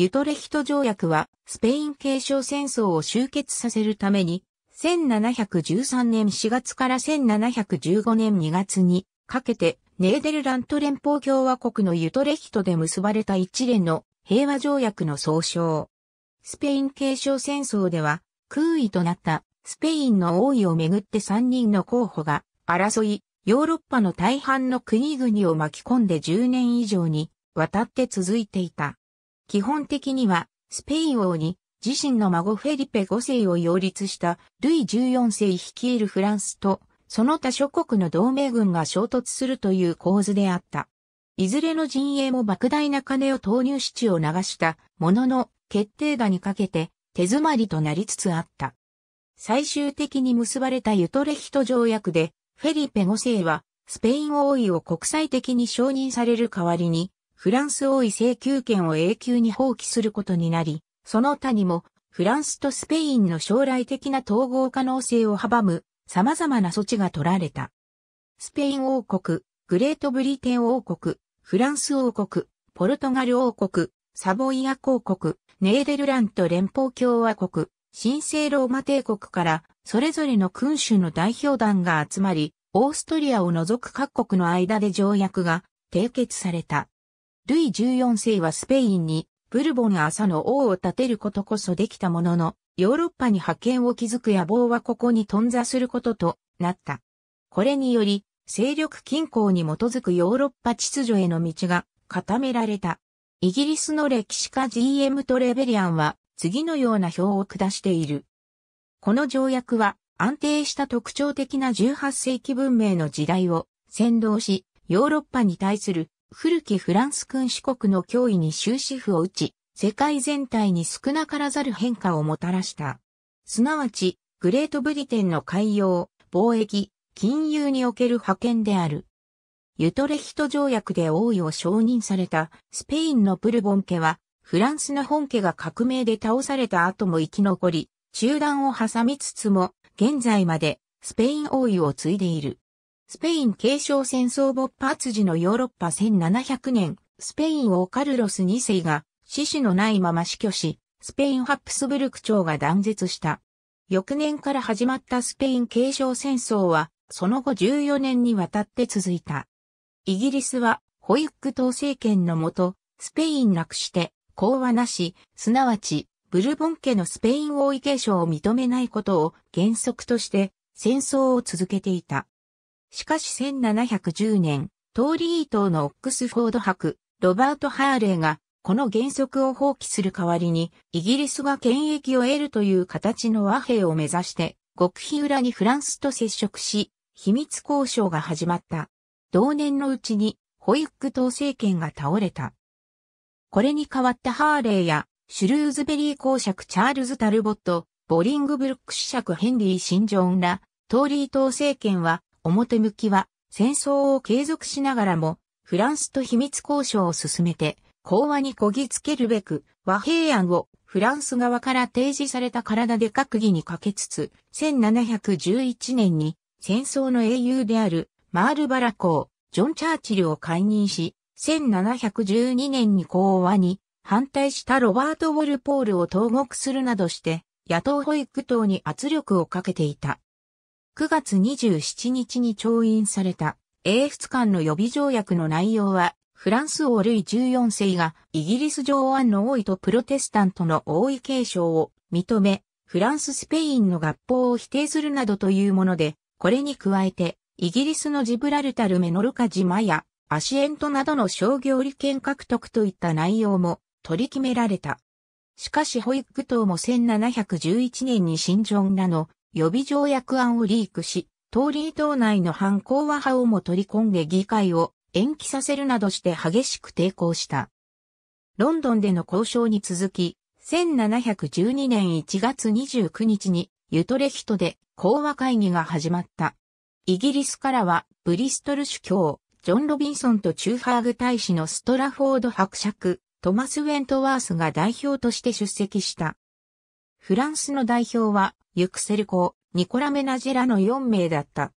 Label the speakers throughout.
Speaker 1: ユトレヒト条約は、スペイン継承戦争を終結させるために、1713年4月から1715年2月にかけて、ネーデルラント連邦共和国のユトレヒトで結ばれた一連の平和条約の総称。スペイン継承戦争では、空位となったスペインの王位をめぐって3人の候補が争い、ヨーロッパの大半の国々を巻き込んで10年以上にわたって続いていた。基本的には、スペイン王に自身の孫フェリペ5世を擁立したルイ14世率いるフランスと、その他諸国の同盟軍が衝突するという構図であった。いずれの陣営も莫大な金を投入支地を流したものの決定打にかけて手詰まりとなりつつあった。最終的に結ばれたユトレヒト条約でフェリペ5世はスペイン王位を国際的に承認される代わりにフランス王位請求権を永久に放棄することになり、その他にも、フランスとスペインの将来的な統合可能性を阻む様々な措置が取られた。スペイン王国、グレートブリテン王国、フランス王国、ポルトガル王国、サボイア公国、ネーデルラント連邦共和国、神聖ローマ帝国からそれぞれの君主の代表団が集まり、オーストリアを除く各国の間で条約が締結された。ルイ14世はスペインにブルボン朝の王を立てることこそできたものの、ヨーロッパに覇権を築く野望はここに頓挫することとなった。これにより、勢力均衡に基づくヨーロッパ秩序への道が固められた。イギリスの歴史家 GM トレベリアンは次のような表を下している。この条約は安定した特徴的な18世紀文明の時代を先導し、ヨーロッパに対する古きフランス君主国の脅威に終止符を打ち、世界全体に少なからざる変化をもたらした。すなわち、グレートブリテンの海洋、貿易、金融における派遣である。ユトレヒト条約で王位を承認されたスペインのブルボン家は、フランスの本家が革命で倒された後も生き残り、中断を挟みつつも、現在までスペイン王位を継いでいる。スペイン継承戦争勃発時のヨーロッパ1700年、スペイン王カルロス2世が死死のないまま死去し、スペインハプスブルク朝が断絶した。翌年から始まったスペイン継承戦争は、その後14年にわたって続いた。イギリスは、ホイック党政権のもと、スペインなくして、講和なし、すなわち、ブルボン家のスペイン王位継承を認めないことを原則として、戦争を続けていた。しかし1710年、トーリー島のオックスフォード博、ロバート・ハーレーが、この原則を放棄する代わりに、イギリスが権益を得るという形の和平を目指して、極秘裏にフランスと接触し、秘密交渉が始まった。同年のうちに、ホイック党政権が倒れた。これに代わったハーレーや、シュルーズベリー公爵チャールズ・タルボット、ボリングブルック主爵ヘンリー・シンジョンら、トーリー党政権は、表向きは戦争を継続しながらも、フランスと秘密交渉を進めて、講和にこぎつけるべく、和平案をフランス側から提示された体で閣議にかけつつ、1711年に戦争の英雄であるマールバラ公、ジョン・チャーチルを解任し、1712年に講和に反対したロバート・ウォルポールを投獄するなどして、野党保育等に圧力をかけていた。9月27日に調印された英仏間の予備条約の内容は、フランス王ルイ14世がイギリス上腕の王位とプロテスタントの王位継承を認め、フランス・スペインの合法を否定するなどというもので、これに加えて、イギリスのジブラルタルメノルカ島やアシエントなどの商業利権獲得といった内容も取り決められた。しかしホイック島も1711年に新ジョンらの予備条約案をリークし、ーリー党内の反抗和派をも取り込んで議会を延期させるなどして激しく抵抗した。ロンドンでの交渉に続き、1712年1月29日にユトレヒトで講和会議が始まった。イギリスからはブリストル主教、ジョン・ロビンソンとチューハーグ大使のストラフォード伯爵、トマス・ウェントワースが代表として出席した。フランスの代表は、ユクセル公、ニコラ・メナジェラの4名だった。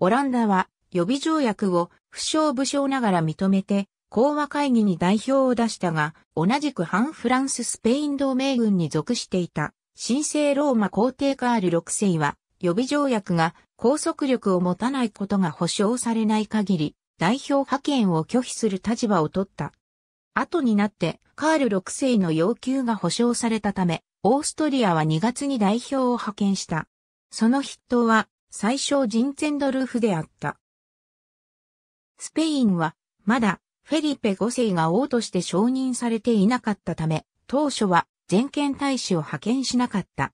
Speaker 1: オランダは、予備条約を、不詳不詳ながら認めて、講和会議に代表を出したが、同じく反フランススペイン同盟軍に属していた、神聖ローマ皇帝カール6世は、予備条約が拘束力を持たないことが保障されない限り、代表派遣を拒否する立場を取った。後になって、カール6世の要求が保障されたため、オーストリアは2月に代表を派遣した。その筆頭は、最小ジンンドルーフであった。スペインは、まだ、フェリペ5世が王として承認されていなかったため、当初は、全権大使を派遣しなかった。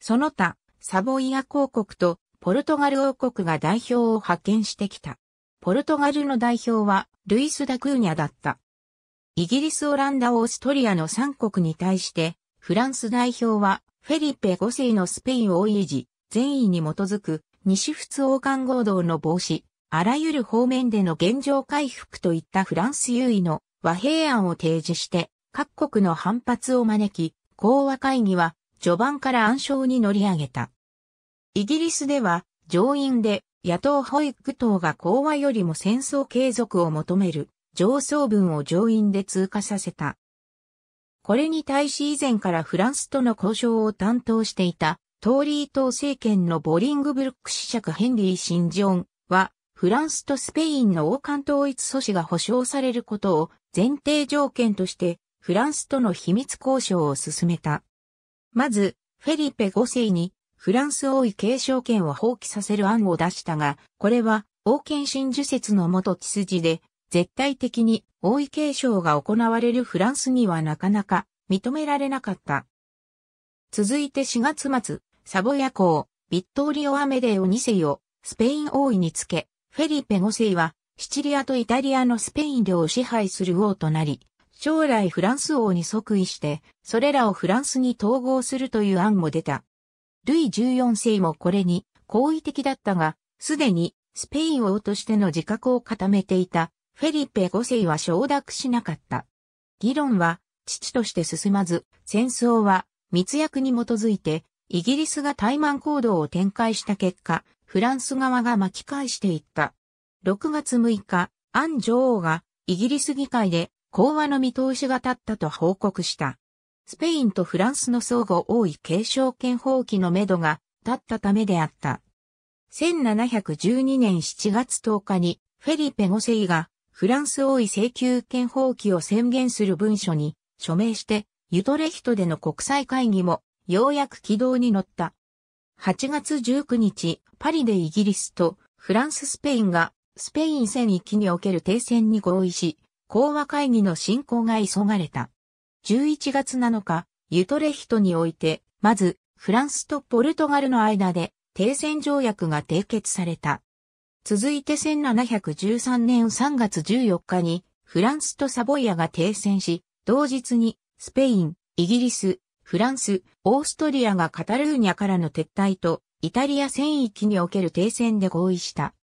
Speaker 1: その他、サボイア公国とポルトガル王国が代表を派遣してきた。ポルトガルの代表はルイス・ダ・クーニャだった。イギリス・オランダ・オーストリアの3国に対してフランス代表は、フェリペ5世のスペイン王維持、善意に基づく、西仏王冠合同の防止、あらゆる方面での現状回復といったフランス優位の和平案を提示して、各国の反発を招き、講和会議は序盤から暗礁に乗り上げた。イギリスでは上院で野党保育党が講和よりも戦争継続を求める上層文を上院で通過させた。これに対し以前からフランスとの交渉を担当していた、トーリー党政権のボリングブルック子爵ヘンリー・シンジョンは、フランスとスペインの王冠統一阻止が保障されることを前提条件として、フランスとの秘密交渉を進めた。まず、フェリペ5世にフランス王位継承権を放棄させる案を出したが、これは王権真珠説の元血筋で、絶対的に王位継承が行われるフランスにはなかなか認められなかった。続いて4月末、サボヤ公、ビットーリオ・アメデオ2世をスペイン王位につけ、フェリペ5世はシチリアとイタリアのスペイン領を支配する王となり、将来フランス王に即位して、それらをフランスに統合するという案も出た。ルイ14世もこれに好意的だったが、すでにスペイン王としての自覚を固めていたフェリペ5世は承諾しなかった。議論は、父として進まず、戦争は、密約に基づいて、イギリスが怠慢行動を展開した結果、フランス側が巻き返していった。6月6日、アン女王がイギリス議会で講和の見通しが立ったと報告した。スペインとフランスの相互多い継承権放棄のめどが立ったためであった。1712年7月10日にフェリペ5世がフランス王位請求権放棄を宣言する文書に署名して、ユトレヒトでの国際会議もようやく軌道に乗った。8月19日、パリでイギリスとフランス・スペインがスペイン戦域における停戦に合意し、講和会議の進行が急がれた。11月7日、ユトレヒトにおいて、まず、フランスとポルトガルの間で停戦条約が締結された。続いて1713年3月14日にフランスとサボイアが停戦し、同日にスペイン、イギリス、フランス、オーストリアがカタルーニャからの撤退とイタリア戦域における停戦で合意した。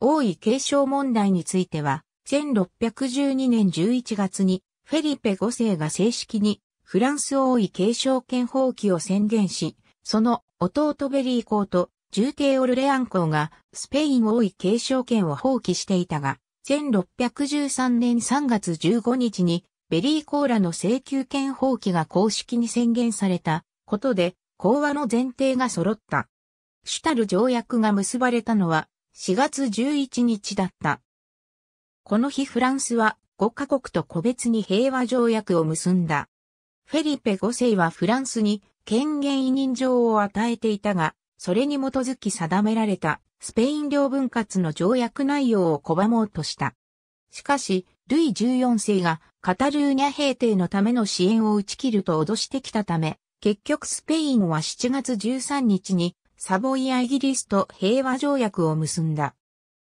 Speaker 1: 王位継承問題については、1612年11月にフェリペ5世が正式にフランス王位継承権放棄を宣言し、その弟ベリー公と重慶オルレアン公がスペイン王位継承権を放棄していたが、1613年3月15日にベリーコーラの請求権放棄が公式に宣言されたことで、講和の前提が揃った。主たる条約が結ばれたのは4月11日だった。この日フランスは5カ国と個別に平和条約を結んだ。フェリペ5世はフランスに権限委任状を与えていたが、それに基づき定められたスペイン領分割の条約内容を拒もうとした。しかし、ルイ14世がカタルーニャ平定のための支援を打ち切ると脅してきたため、結局スペインは7月13日にサボイアイギリスと平和条約を結んだ。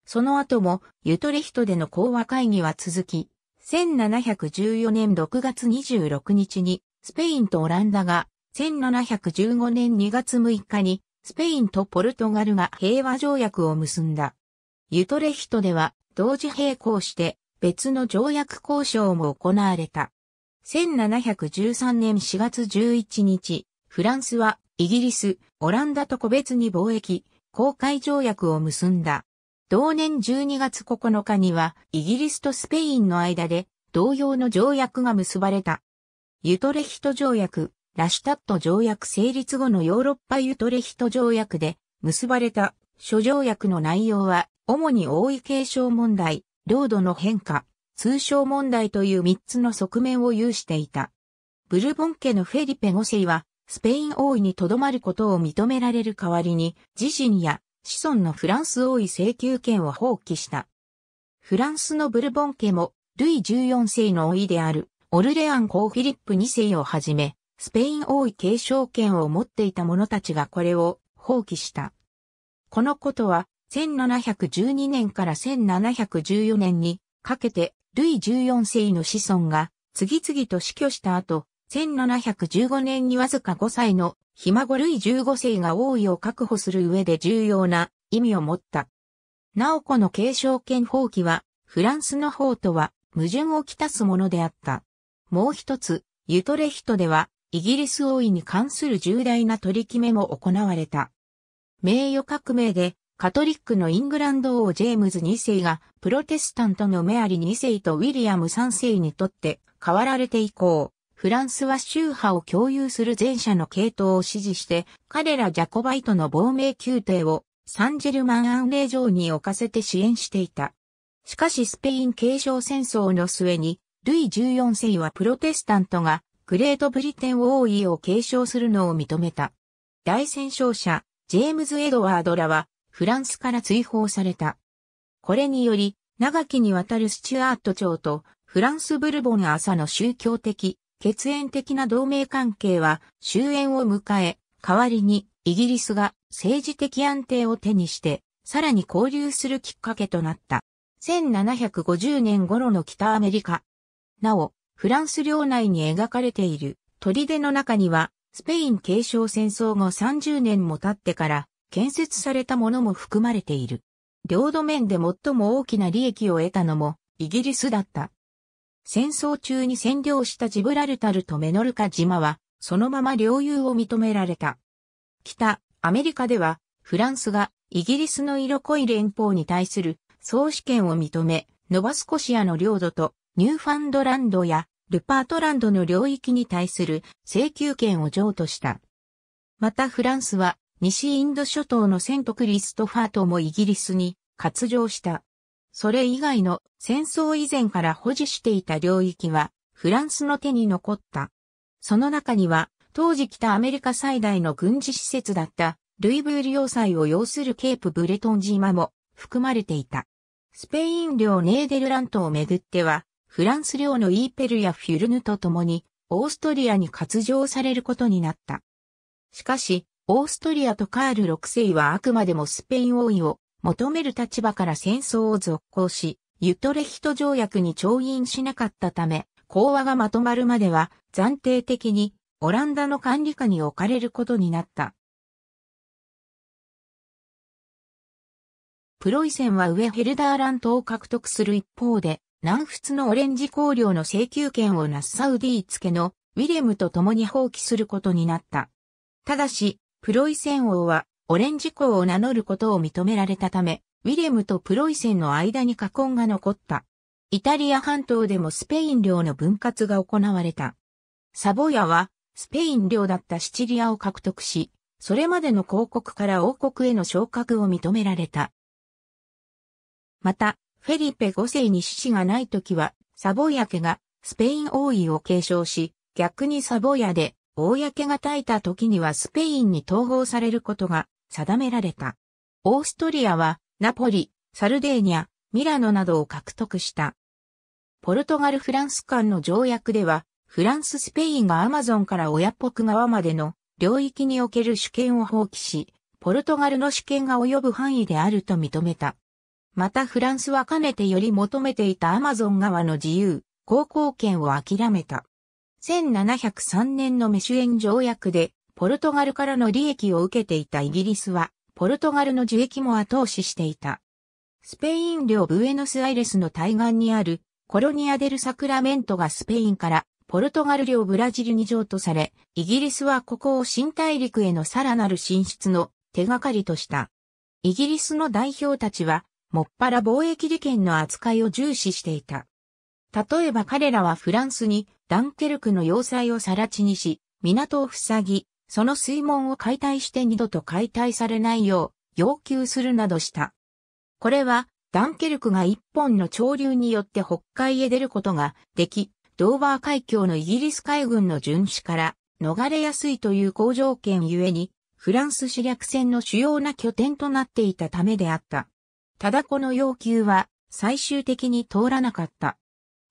Speaker 1: その後もユトレヒトでの講和会議は続き、1714年6月26日にスペインとオランダが1715年2月6日にスペインとポルトガルが平和条約を結んだ。ユトレヒトでは同時並行して別の条約交渉も行われた。1713年4月11日、フランスはイギリス、オランダと個別に貿易、公開条約を結んだ。同年12月9日にはイギリスとスペインの間で同様の条約が結ばれた。ユトレヒト条約、ラシュタット条約成立後のヨーロッパユトレヒト条約で結ばれた諸条約の内容は、主に王位継承問題、領土の変化、通商問題という3つの側面を有していた。ブルボン家のフェリペ5世は、スペイン王位に留まることを認められる代わりに、自身や子孫のフランス王位請求権を放棄した。フランスのブルボン家も、ルイ14世の王位である、オルレアン公フィリップ2世をはじめ、スペイン王位継承権を持っていた者たちがこれを放棄した。このことは、1712年から1714年にかけて、ルイ14世の子孫が次々と死去した後、1715年にわずか5歳のひ孫ルイ15世が王位を確保する上で重要な意味を持った。なおこの継承権放棄は、フランスの方とは矛盾をきたすものであった。もう一つ、ユトレヒトでは、イギリス王位に関する重大な取り決めも行われた。名誉革命で、カトリックのイングランド王ジェームズ2世が、プロテスタントのメアリ2世とウィリアム3世にとって変わられて以降、フランスは宗派を共有する前者の系統を支持して、彼らジャコバイトの亡命宮廷をサンジェルマン安令城に置かせて支援していた。しかしスペイン継承戦争の末に、ルイ14世はプロテスタントがグレートブリテン王位を継承するのを認めた。大戦勝者、ジェームズ・エドワードらは、フランスから追放された。これにより、長きにわたるスチュアート朝と、フランス・ブルボン朝の宗教的、血縁的な同盟関係は終焉を迎え、代わりにイギリスが政治的安定を手にして、さらに交流するきっかけとなった。1750年頃の北アメリカ。なお、フランス領内に描かれている砦の中には、スペイン継承戦争後30年も経ってから建設されたものも含まれている。領土面で最も大きな利益を得たのもイギリスだった。戦争中に占領したジブラルタルとメノルカ島は、そのまま領有を認められた。北、アメリカでは、フランスがイギリスの色濃い連邦に対する総主権を認め、ノバスコシアの領土とニューファンドランドやルパートランドの領域に対する請求権を譲渡した。またフランスは西インド諸島のセントクリストファートもイギリスに割譲した。それ以外の戦争以前から保持していた領域はフランスの手に残った。その中には当時北アメリカ最大の軍事施設だったルイブール要塞を要するケープブレトン島も含まれていた。スペイン領ネーデルラントをめぐってはフランス領のイーペルやフィルヌと共に、オーストリアに割譲されることになった。しかし、オーストリアとカール6世はあくまでもスペイン王位を求める立場から戦争を続行し、ユトレヒト条約に調印しなかったため、講和がまとまるまでは暫定的にオランダの管理下に置かれることになった。プロイセンは上ヘルダーラントを獲得する一方で、南仏のオレンジ公領の請求権をナッサウディー付けのウィレムと共に放棄することになった。ただし、プロイセン王はオレンジ公を名乗ることを認められたため、ウィレムとプロイセンの間に禍根が残った。イタリア半島でもスペイン領の分割が行われた。サボヤはスペイン領だったシチリアを獲得し、それまでの広告から王国への昇格を認められた。また、フェリペ5世に死子がない時は、サボヤ家がスペイン王位を継承し、逆にサボヤで公家が耐えた時にはスペインに統合されることが定められた。オーストリアはナポリ、サルデーニャ、ミラノなどを獲得した。ポルトガル・フランス間の条約では、フランス・スペインがアマゾンから親っぽく側までの領域における主権を放棄し、ポルトガルの主権が及ぶ範囲であると認めた。またフランスはかねてより求めていたアマゾン川の自由、航行権を諦めた。1703年のメシュエン条約で、ポルトガルからの利益を受けていたイギリスは、ポルトガルの受益も後押ししていた。スペイン領ブエノスアイレスの対岸にあるコロニアデルサクラメントがスペインからポルトガル領ブラジルに譲渡され、イギリスはここを新大陸へのさらなる進出の手がかりとした。イギリスの代表たちはもっぱら貿易利権の扱いを重視していた。例えば彼らはフランスにダンケルクの要塞を更地にし、港を塞ぎ、その水門を解体して二度と解体されないよう要求するなどした。これはダンケルクが一本の潮流によって北海へ出ることができ、ドーバー海峡のイギリス海軍の巡視から逃れやすいという好条件ゆえに、フランス主略戦の主要な拠点となっていたためであった。ただこの要求は最終的に通らなかった。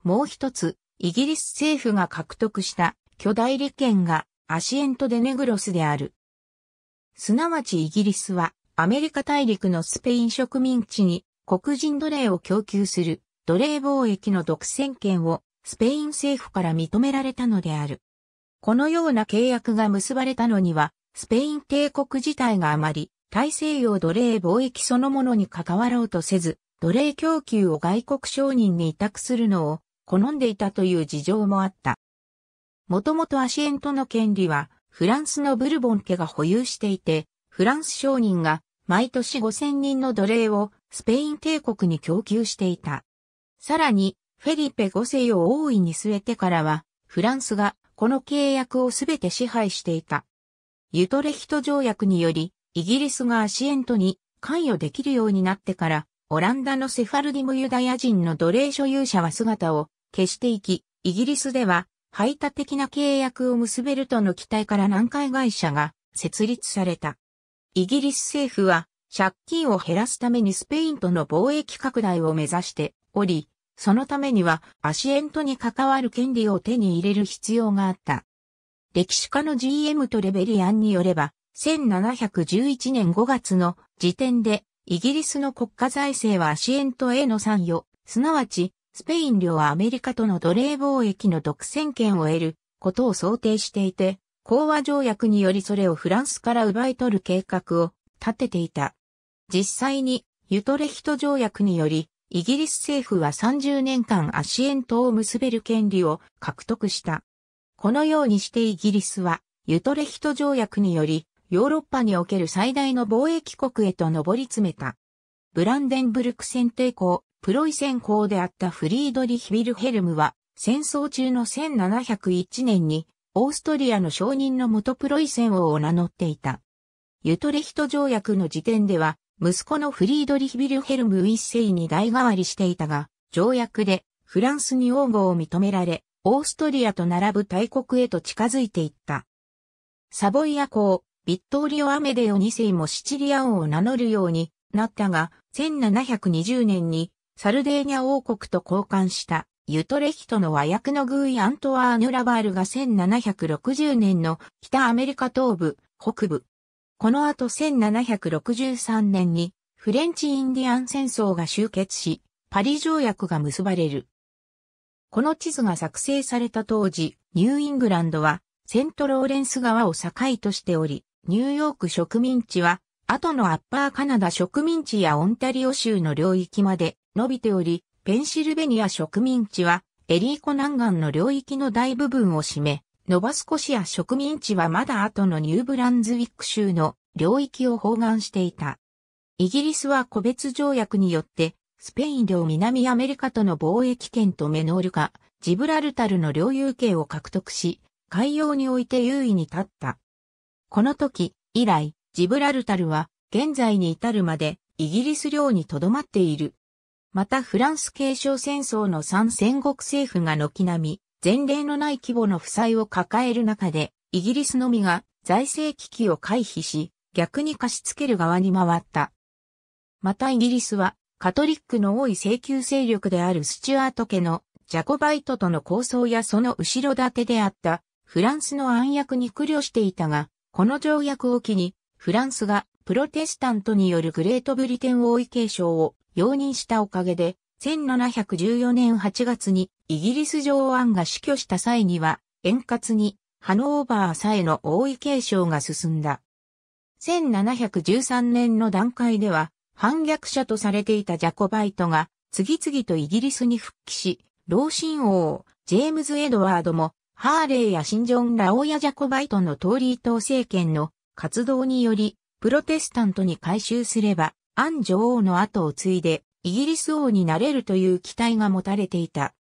Speaker 1: もう一つ、イギリス政府が獲得した巨大利権がアシエント・デネグロスである。すなわちイギリスはアメリカ大陸のスペイン植民地に黒人奴隷を供給する奴隷貿易の独占権をスペイン政府から認められたのである。このような契約が結ばれたのにはスペイン帝国自体があまり大西洋奴隷貿易そのものに関わろうとせず、奴隷供給を外国商人に委託するのを好んでいたという事情もあった。もともとアシエントの権利はフランスのブルボン家が保有していて、フランス商人が毎年5000人の奴隷をスペイン帝国に供給していた。さらに、フェリペ5世を大いに据えてからは、フランスがこの契約をすべて支配していた。ユトレヒト条約により、イギリスがアシエントに関与できるようになってから、オランダのセファルディムユダヤ人の奴隷所有者は姿を消していき、イギリスでは排他的な契約を結べるとの期待から南海会社が設立された。イギリス政府は借金を減らすためにスペインとの貿易拡大を目指しており、そのためにはアシエントに関わる権利を手に入れる必要があった。歴史家の GM とレベリアンによれば、1711年5月の時点で、イギリスの国家財政はアシエントへの参与、すなわち、スペイン領はアメリカとの奴隷貿易の独占権を得ることを想定していて、講和条約によりそれをフランスから奪い取る計画を立てていた。実際に、ユトレヒト条約により、イギリス政府は30年間アシエントを結べる権利を獲得した。このようにしてイギリスは、ユトレヒト条約により、ヨーロッパにおける最大の貿易国へと上り詰めた。ブランデンブルク選定校、プロイセン校であったフリードリヒ・ビルヘルムは、戦争中の1701年に、オーストリアの承認の元プロイセン王を名乗っていた。ユトレヒト条約の時点では、息子のフリードリヒ・ビルヘルム一世に代替わりしていたが、条約でフランスに王号を認められ、オーストリアと並ぶ大国へと近づいていった。サボイア公、ビットーリオ・アメデオ2世もシチリア王を名乗るようになったが、1720年にサルデーニャ王国と交換したユトレヒトの和訳のグイ・アントワーヌ・ラバールが1760年の北アメリカ東部、北部。この後1763年にフレンチ・インディアン戦争が終結し、パリ条約が結ばれる。この地図が作成された当時、ニューイングランドはセントローレンス川を境としており、ニューヨーク植民地は、後のアッパーカナダ植民地やオンタリオ州の領域まで伸びており、ペンシルベニア植民地は、エリーコ南岸の領域の大部分を占め、ノバスコシア植民地はまだ後のニューブランズウィック州の領域を包含していた。イギリスは個別条約によって、スペイン領南アメリカとの貿易圏とメノールカ、ジブラルタルの領有権を獲得し、海洋において優位に立った。この時、以来、ジブラルタルは現在に至るまでイギリス領に留まっている。またフランス継承戦争の参戦国政府が軒並み前例のない規模の負債を抱える中でイギリスのみが財政危機を回避し逆に貸し付ける側に回った。またイギリスはカトリックの多い請求勢力であるスチュアート家のジャコバイトとの抗争やその後ろ盾であったフランスの暗躍に苦慮していたがこの条約を機に、フランスがプロテスタントによるグレートブリテン王位継承を容認したおかげで、1714年8月にイギリス女王案が死去した際には、円滑にハノーバーさえの王位継承が進んだ。1713年の段階では、反逆者とされていたジャコバイトが、次々とイギリスに復帰し、老親王、ジェームズ・エドワードもハーレーやシンジョン・ラオヤ・ジャコバイトのトーリー党政権の活動により、プロテスタントに改修すれば、アン女王の後を継いで、イギリス王になれるという期待が持たれていた。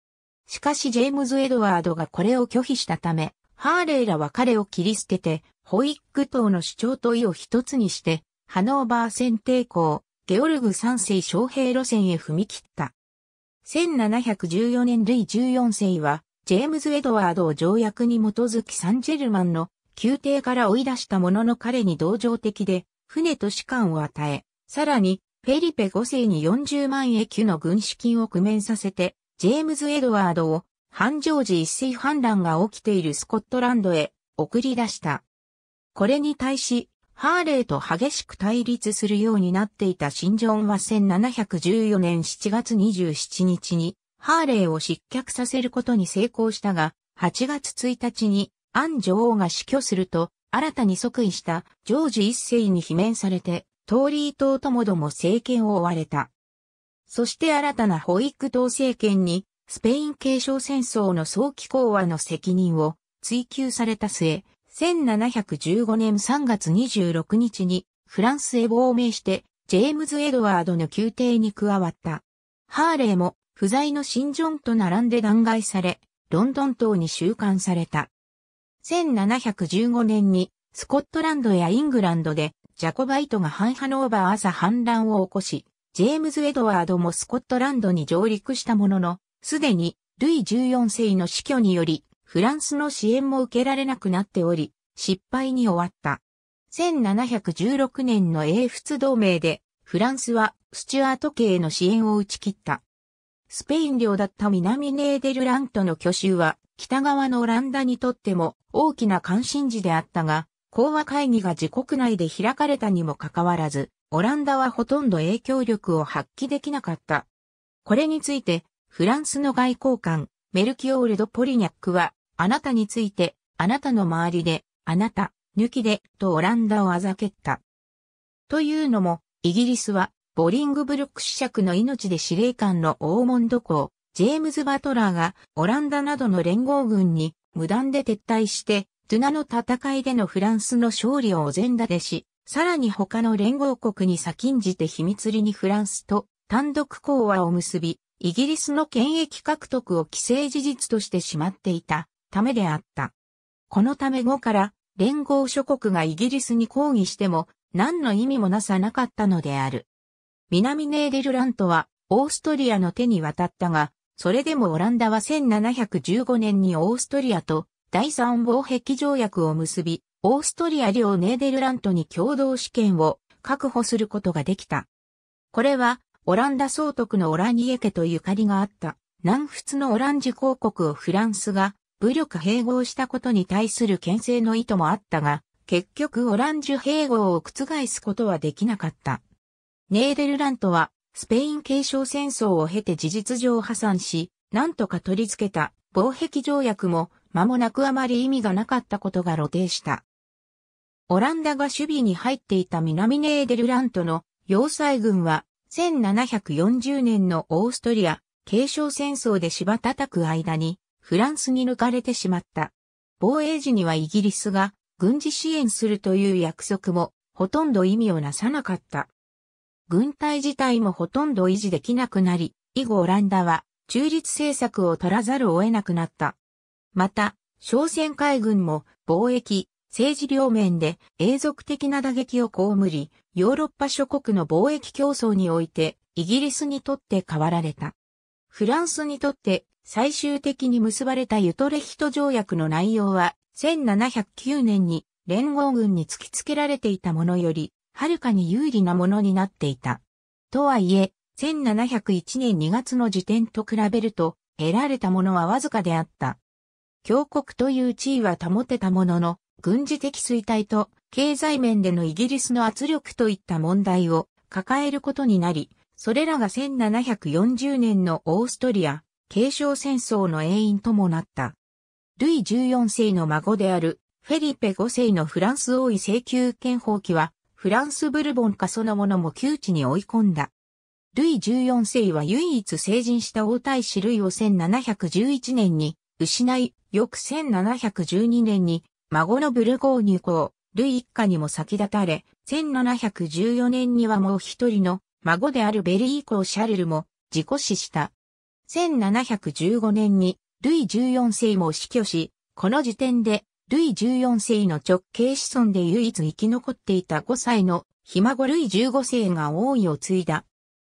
Speaker 1: しかしジェームズ・エドワードがこれを拒否したため、ハーレーらは彼を切り捨てて、ホイック党の主張と意を一つにして、ハノーバー選定校、ゲオルグ3世将兵路線へ踏み切った。1714年ルイ14世は、ジェームズ・エドワードを条約に基づきサンジェルマンの宮廷から追い出したものの彼に同情的で、船と士官を与え、さらに、フェリペ5世に40万円の軍資金を工面させて、ジェームズ・エドワードを、繁盛時一水反乱が起きているスコットランドへ送り出した。これに対し、ハーレーと激しく対立するようになっていたシンジョンは1714年7月27日にハーレーを失脚させることに成功したが、8月1日にアン女王が死去すると、新たに即位したジョージ一世に罷免されて、トーリー党ともども政権を追われた。そして新たな保育党政権に、スペイン継承戦争の早期講和の責任を追求された末、1715年3月26日にフランスへ亡命して、ジェームズ・エドワードの宮廷に加わった。ハーレーも不在の新ジョンと並んで弾劾され、ロンドン島に収監された。1715年にスコットランドやイングランドでジャコバイトがハンハノーバー朝反乱を起こし、ジェームズ・エドワードもスコットランドに上陸したものの、すでにルイ14世の死去により、フランスの支援も受けられなくなっており、失敗に終わった。1716年の英仏同盟で、フランスはスチュアート系の支援を打ち切った。スペイン領だった南ネーデルラントの挙州は、北側のオランダにとっても大きな関心事であったが、講和会議が自国内で開かれたにもかかわらず、オランダはほとんど影響力を発揮できなかった。これについて、フランスの外交官、メルキオールド・ポリニャックは、あなたについて、あなたの周りで、あなた、抜きで、とオランダをあざけった。というのも、イギリスは、ボリングブルック子爵の命で司令官のオーモンド公、ジェームズ・バトラーがオランダなどの連合軍に無断で撤退して、トゥナの戦いでのフランスの勝利をお膳立てし、さらに他の連合国に先んじて秘密裏にフランスと単独講和を結び、イギリスの権益獲得を既成事実としてしまっていたためであった。このため後から連合諸国がイギリスに抗議しても何の意味もなさなかったのである。南ネーデルラントはオーストリアの手に渡ったが、それでもオランダは1715年にオーストリアと第三防壁条約を結び、オーストリア領ネーデルラントに共同主権を確保することができた。これは、オランダ総督のオラニエ家とゆかりがあった、南仏のオランジ公国をフランスが武力併合したことに対する牽制の意図もあったが、結局オランジュ併合を覆すことはできなかった。ネーデルラントは、スペイン継承戦争を経て事実上破産し、なんとか取り付けた、防壁条約も、間もなくあまり意味がなかったことが露呈した。オランダが守備に入っていた南ネーデルラントの要塞軍は、1740年のオーストリア、継承戦争で芝叩く間に、フランスに抜かれてしまった。防衛時にはイギリスが軍事支援するという約束も、ほとんど意味をなさなかった。軍隊自体もほとんど維持できなくなり、以後オランダは中立政策を取らざるを得なくなった。また、商船海軍も貿易、政治両面で永続的な打撃を被り、ヨーロッパ諸国の貿易競争においてイギリスにとって変わられた。フランスにとって最終的に結ばれたユトレヒト条約の内容は1709年に連合軍に突きつけられていたものよりはるかに有利なものになっていた。とはいえ、1701年2月の時点と比べると、得られたものはわずかであった。強国という地位は保てたものの、軍事的衰退と経済面でのイギリスの圧力といった問題を抱えることになり、それらが1740年のオーストリア、継承戦争の永因ともなった。ルイ14世の孫であるフェリペ5世のフランス王位請求権放棄はフランスブルボンかそのものも窮地に追い込んだ。ルイ14世は唯一成人した王太子ルイを1711年に失い、翌1712年に孫のブルゴーニュ公、ルイ一家にも先立たれ、1714年にはもう一人の孫であるベリー公シャルルも自己死した。1715年にルイ14世も死去し、この時点でルイ14世の直系子孫で唯一生き残っていた5歳のひ孫ルイ15世が王位を継いだ。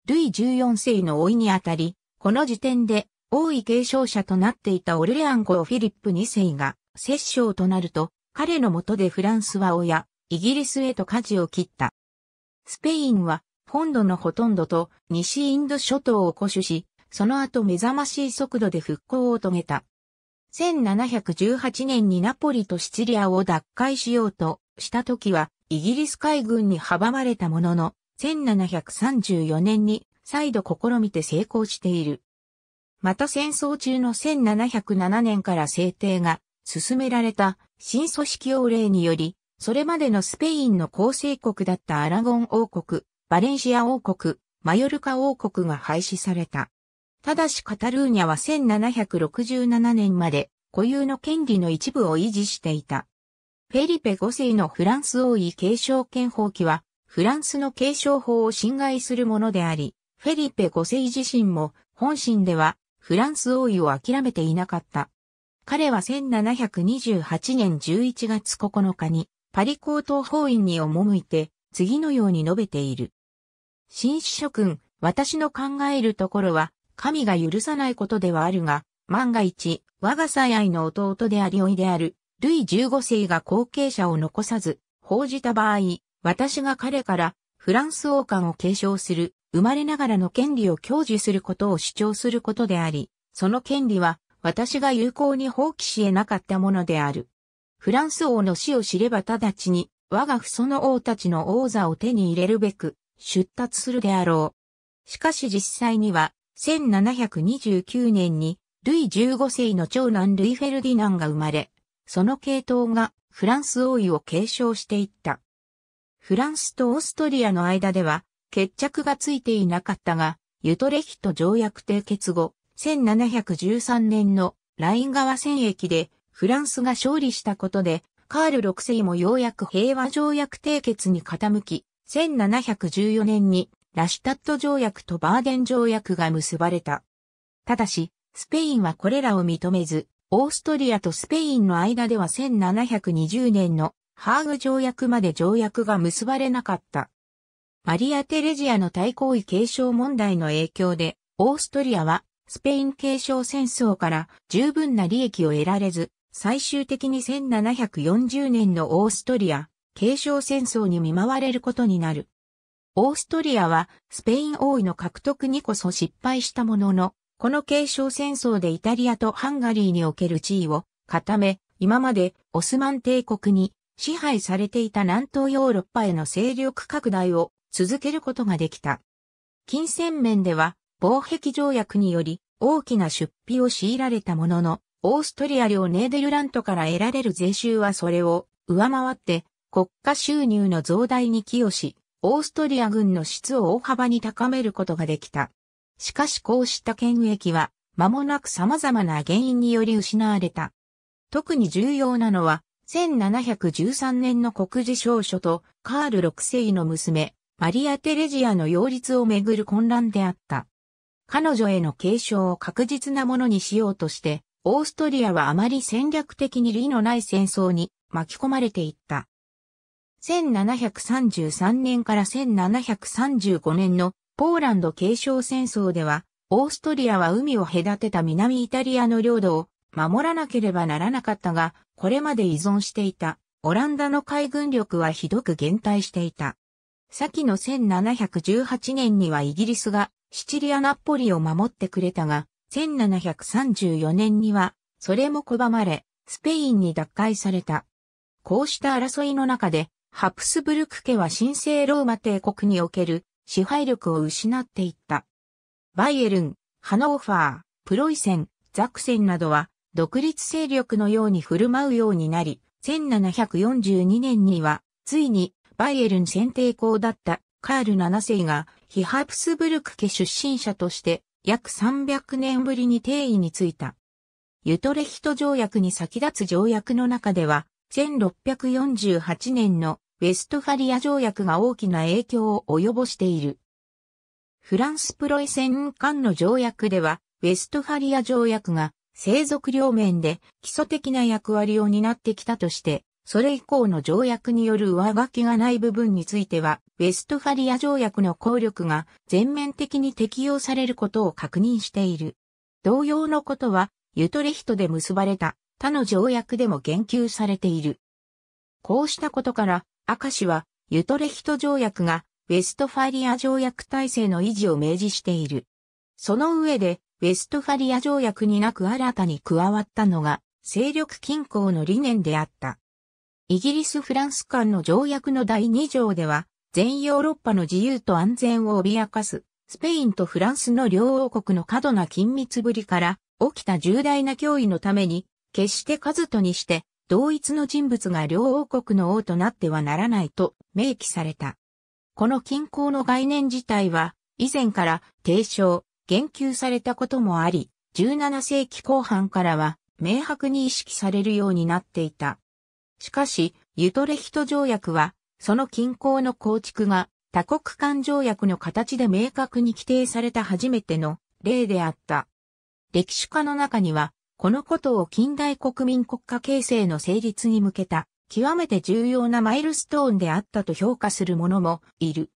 Speaker 1: ルイ14世の老いにあたり、この時点で王位継承者となっていたオルレアン公フィリップ2世が摂政となると、彼の下でフランスは親、イギリスへと舵を切った。スペインは本土のほとんどと西インド諸島を固守し、その後目覚ましい速度で復興を遂げた。1718年にナポリとシチリアを奪回しようとした時は、イギリス海軍に阻まれたものの、1734年に再度試みて成功している。また戦争中の1707年から制定が進められた新組織を例により、それまでのスペインの構成国だったアラゴン王国、バレンシア王国、マヨルカ王国が廃止された。ただしカタルーニャは1767年まで固有の権利の一部を維持していた。フェリペ5世のフランス王位継承権放棄は、フランスの継承法を侵害するものであり、フェリペ5世自身も本心ではフランス王位を諦めていなかった。彼は1728年11月9日にパリ高等法院に赴いて次のように述べている。新司諸君、私の考えるところは神が許さないことではあるが、万が一、我が最愛の弟でありおいである、ルイ15世が後継者を残さず、報じた場合、私が彼からフランス王冠を継承する、生まれながらの権利を享受することを主張することであり、その権利は私が有効に放棄し得なかったものである。フランス王の死を知れば直ちに、我が父祖の王たちの王座を手に入れるべく、出立するであろう。しかし実際には、1729年にルイ15世の長男ルイ・フェルディナンが生まれ、その系統がフランス王位を継承していった。フランスとオーストリアの間では決着がついていなかったが、ユトレヒト条約締結後、1713年のライン川戦役でフランスが勝利したことで、カール6世もようやく平和条約締結に傾き、1714年にラシュタット条約とバーデン条約が結ばれた。ただし、スペインはこれらを認めず、オーストリアとスペインの間では1720年のハーグ条約まで条約が結ばれなかった。マリア・テレジアの対抗位継承問題の影響で、オーストリアはスペイン継承戦争から十分な利益を得られず、最終的に1740年のオーストリア継承戦争に見舞われることになる。オーストリアはスペイン王位の獲得にこそ失敗したものの、この継承戦争でイタリアとハンガリーにおける地位を固め、今までオスマン帝国に支配されていた南東ヨーロッパへの勢力拡大を続けることができた。金銭面では、防壁条約により大きな出費を強いられたものの、オーストリア領ネーデルラントから得られる税収はそれを上回って国家収入の増大に寄与し、オーストリア軍の質を大幅に高めることができた。しかしこうした権益は、間もなく様々な原因により失われた。特に重要なのは、1713年の国事証書とカール6世の娘、マリア・テレジアの擁立をめぐる混乱であった。彼女への継承を確実なものにしようとして、オーストリアはあまり戦略的に理のない戦争に巻き込まれていった。1733年から1735年のポーランド継承戦争では、オーストリアは海を隔てた南イタリアの領土を守らなければならなかったが、これまで依存していたオランダの海軍力はひどく減退していた。先の1718年にはイギリスがシチリア・ナッポリを守ってくれたが、1734年にはそれも拒まれ、スペインに奪回された。こうした争いの中で、ハプスブルク家は神聖ローマ帝国における支配力を失っていった。バイエルン、ハノーファー、プロイセン、ザクセンなどは独立勢力のように振る舞うようになり、1742年にはついにバイエルン選定校だったカール7世がヒハプスブルク家出身者として約300年ぶりに定位についた。ユトレヒト条約に先立つ条約の中では、1648年のウェストファリア条約が大きな影響を及ぼしている。フランスプロイセン間の条約では、ウェストファリア条約が生族両面で基礎的な役割を担ってきたとして、それ以降の条約による上書きがない部分については、ウェストファリア条約の効力が全面的に適用されることを確認している。同様のことは、ユトレヒトで結ばれた他の条約でも言及されている。こうしたことから、赤氏は、ユトレヒト条約が、ウェストファリア条約体制の維持を明示している。その上で、ウェストファリア条約になく新たに加わったのが、勢力均衡の理念であった。イギリス・フランス間の条約の第二条では、全ヨーロッパの自由と安全を脅かす、スペインとフランスの両王国の過度な緊密ぶりから、起きた重大な脅威のために、決して数とにして、同一の人物が両王国の王となってはならないと明記された。この均衡の概念自体は、以前から提唱、言及されたこともあり、17世紀後半からは明白に意識されるようになっていた。しかし、ユトレヒト条約は、その均衡の構築が多国間条約の形で明確に規定された初めての例であった。歴史家の中には、このことを近代国民国家形成の成立に向けた極めて重要なマイルストーンであったと評価する者もいる。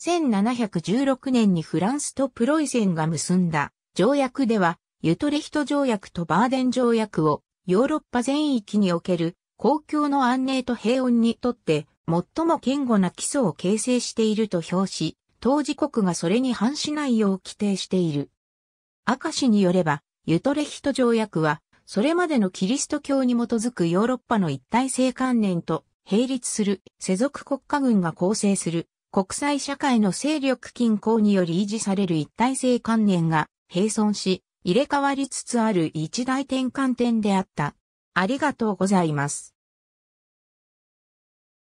Speaker 1: 1716年にフランスとプロイセンが結んだ条約では、ユトレヒト条約とバーデン条約をヨーロッパ全域における公共の安寧と平穏にとって最も堅固な基礎を形成していると評し、当事国がそれに反しないよう規定している。明石によれば、ユトレヒト条約は、それまでのキリスト教に基づくヨーロッパの一体性観念と並立する世俗国家軍が構成する国際社会の勢力均衡により維持される一体性観念が並存し、入れ替わりつつある一大転換点であった。ありがとうございます。